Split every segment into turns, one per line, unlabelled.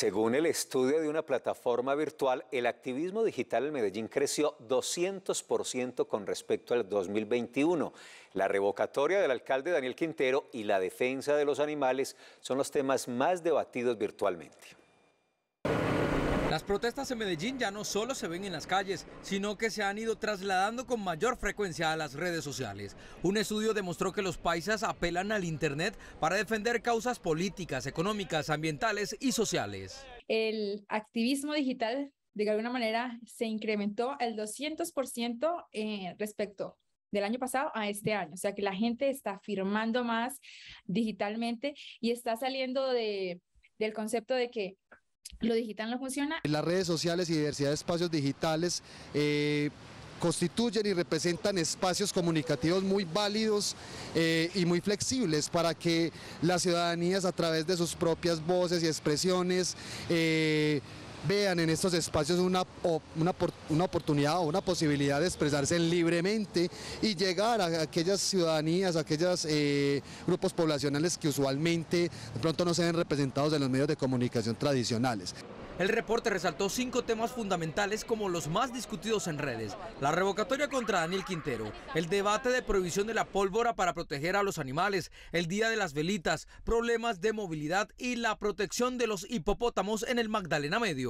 Según el estudio de una plataforma virtual, el activismo digital en Medellín creció 200% con respecto al 2021. La revocatoria del alcalde Daniel Quintero y la defensa de los animales son los temas más debatidos virtualmente.
Las protestas en Medellín ya no solo se ven en las calles, sino que se han ido trasladando con mayor frecuencia a las redes sociales. Un estudio demostró que los paisas apelan al Internet para defender causas políticas, económicas, ambientales y sociales.
El activismo digital, de alguna manera, se incrementó al 200% eh, respecto del año pasado a este año. O sea que la gente está firmando más digitalmente y está saliendo de, del concepto de que lo digital no funciona. Las
redes sociales y diversidad de espacios digitales eh, constituyen y representan espacios comunicativos muy válidos eh, y muy flexibles para que las ciudadanías a través de sus propias voces y expresiones eh, vean en estos espacios una, oportunidad o una posibilidad de expresarse libremente y llegar a aquellas ciudadanías, a aquellos eh, grupos poblacionales que usualmente de pronto no se ven representados en los medios de comunicación tradicionales.
El reporte resaltó cinco temas fundamentales como los más discutidos en redes. La revocatoria contra Daniel Quintero, el debate de prohibición de la pólvora para proteger a los animales, el día de las velitas, problemas de movilidad y la protección de los hipopótamos en el Magdalena Medio.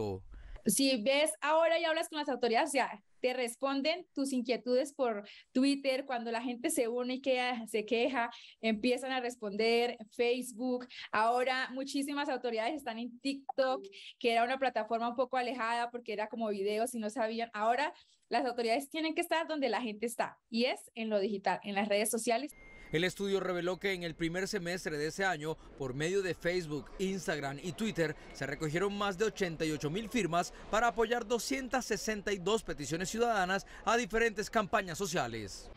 Si ves ahora y hablas con las autoridades, ya te responden tus inquietudes por Twitter, cuando la gente se une y se queja, empiezan a responder Facebook. Ahora muchísimas autoridades están en TikTok, que era una plataforma un poco alejada porque era como videos y no sabían. Ahora las autoridades tienen que estar donde la gente está y es en lo digital, en las redes sociales.
El estudio reveló que en el primer semestre de ese año, por medio de Facebook, Instagram y Twitter, se recogieron más de 88 mil firmas para apoyar 262 peticiones ciudadanas a diferentes campañas sociales.